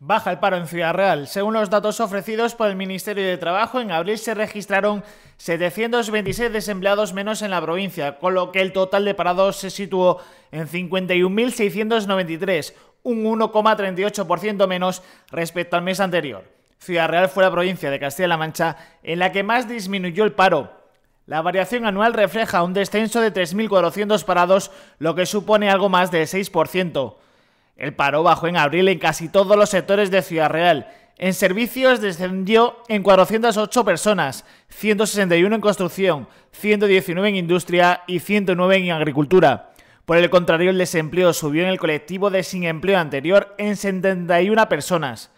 Baja el paro en Ciudad Real. Según los datos ofrecidos por el Ministerio de Trabajo, en abril se registraron 726 desempleados menos en la provincia, con lo que el total de parados se situó en 51.693, un 1,38% menos respecto al mes anterior. Ciudad Real fue la provincia de Castilla-La Mancha en la que más disminuyó el paro, la variación anual refleja un descenso de 3.400 parados, lo que supone algo más del 6%. El paro bajó en abril en casi todos los sectores de Ciudad Real. En servicios descendió en 408 personas, 161 en construcción, 119 en industria y 109 en agricultura. Por el contrario, el desempleo subió en el colectivo de sin empleo anterior en 71 personas.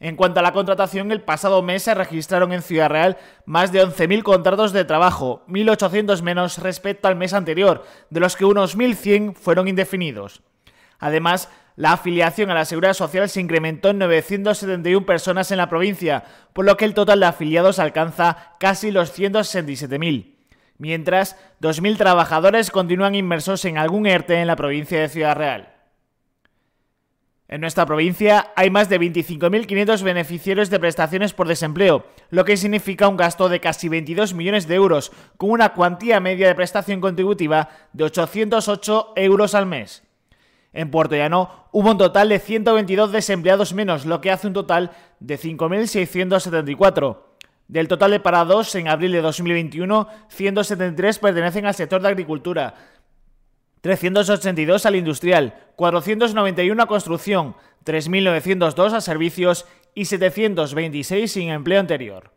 En cuanto a la contratación, el pasado mes se registraron en Ciudad Real más de 11.000 contratos de trabajo, 1.800 menos respecto al mes anterior, de los que unos 1.100 fueron indefinidos. Además, la afiliación a la Seguridad Social se incrementó en 971 personas en la provincia, por lo que el total de afiliados alcanza casi los 167.000. Mientras, 2.000 trabajadores continúan inmersos en algún ERTE en la provincia de Ciudad Real. En nuestra provincia hay más de 25.500 beneficiarios de prestaciones por desempleo, lo que significa un gasto de casi 22 millones de euros, con una cuantía media de prestación contributiva de 808 euros al mes. En Puerto Llano hubo un total de 122 desempleados menos, lo que hace un total de 5.674. Del total de parados en abril de 2021, 173 pertenecen al sector de agricultura, 382 al industrial, 491 a construcción, 3.902 a servicios y 726 sin empleo anterior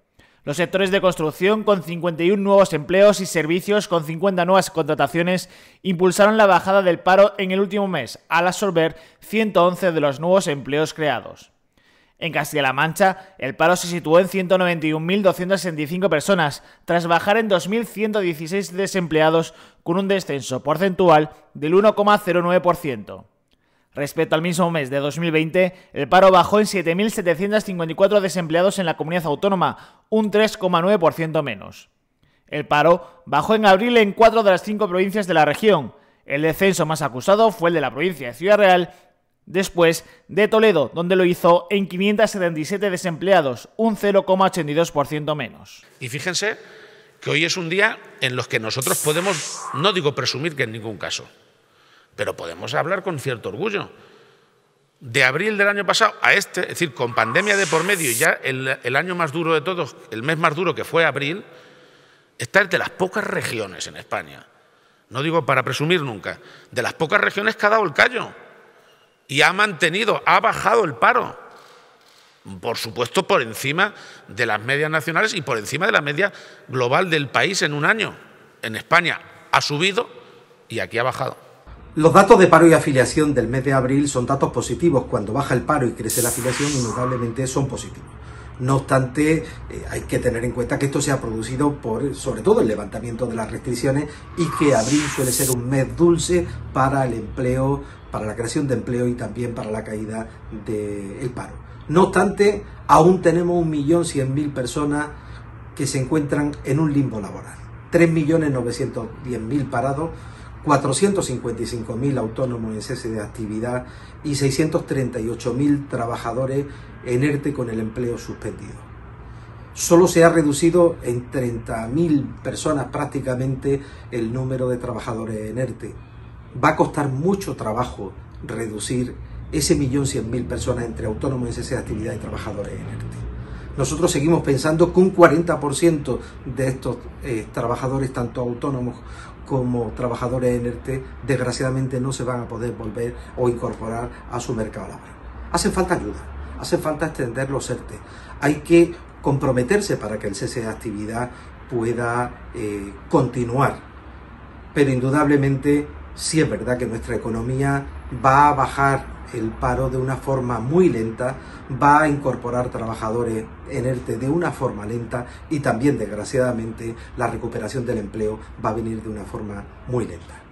los sectores de construcción con 51 nuevos empleos y servicios con 50 nuevas contrataciones impulsaron la bajada del paro en el último mes, al absorber 111 de los nuevos empleos creados. En Castilla-La Mancha, el paro se situó en 191.265 personas, tras bajar en 2.116 desempleados con un descenso porcentual del 1,09%. Respecto al mismo mes de 2020, el paro bajó en 7.754 desempleados en la comunidad autónoma, un 3,9% menos. El paro bajó en abril en cuatro de las cinco provincias de la región. El descenso más acusado fue el de la provincia de Ciudad Real, después de Toledo, donde lo hizo en 577 desempleados, un 0,82% menos. Y fíjense que hoy es un día en los que nosotros podemos, no digo presumir que en ningún caso, pero podemos hablar con cierto orgullo. De abril del año pasado a este, es decir, con pandemia de por medio y ya el, año más duro de todos, el mes más duro que fue abril, está es de las pocas regiones en España, no digo para presumir nunca, de las pocas regiones que ha dado el callo y ha mantenido, ha bajado el paro. Por supuesto, por encima de las medias nacionales y por encima de la media global del país en un año. En España ha subido y aquí ha bajado. Los datos de paro y afiliación del mes de abril son datos positivos. Cuando baja el paro y crece la afiliación, indudablemente son positivos. No obstante, eh, hay que tener en cuenta que esto se ha producido por, sobre todo, el levantamiento de las restricciones y que abril suele ser un mes dulce para el empleo, para la creación de empleo y también para la caída del paro. No obstante, aún tenemos 1.100.000 personas que se encuentran en un limbo laboral. 3.910.000 parados 455.000 autónomos en cese de actividad y 638.000 trabajadores en ERTE con el empleo suspendido. Solo se ha reducido en 30.000 personas prácticamente el número de trabajadores en ERTE. Va a costar mucho trabajo reducir ese millón cien mil personas entre autónomos en cese de actividad y trabajadores en ERTE. Nosotros seguimos pensando que un 40% de estos eh, trabajadores, tanto autónomos como trabajadores en ERTE, e desgraciadamente no se van a poder volver o incorporar a su mercado laboral. Hacen falta ayuda, hace falta extender los ERTE. E Hay que comprometerse para que el cese de actividad pueda eh, continuar. Pero indudablemente sí es verdad que nuestra economía va a bajar el paro de una forma muy lenta, va a incorporar trabajadores en ERTE de una forma lenta y también desgraciadamente la recuperación del empleo va a venir de una forma muy lenta.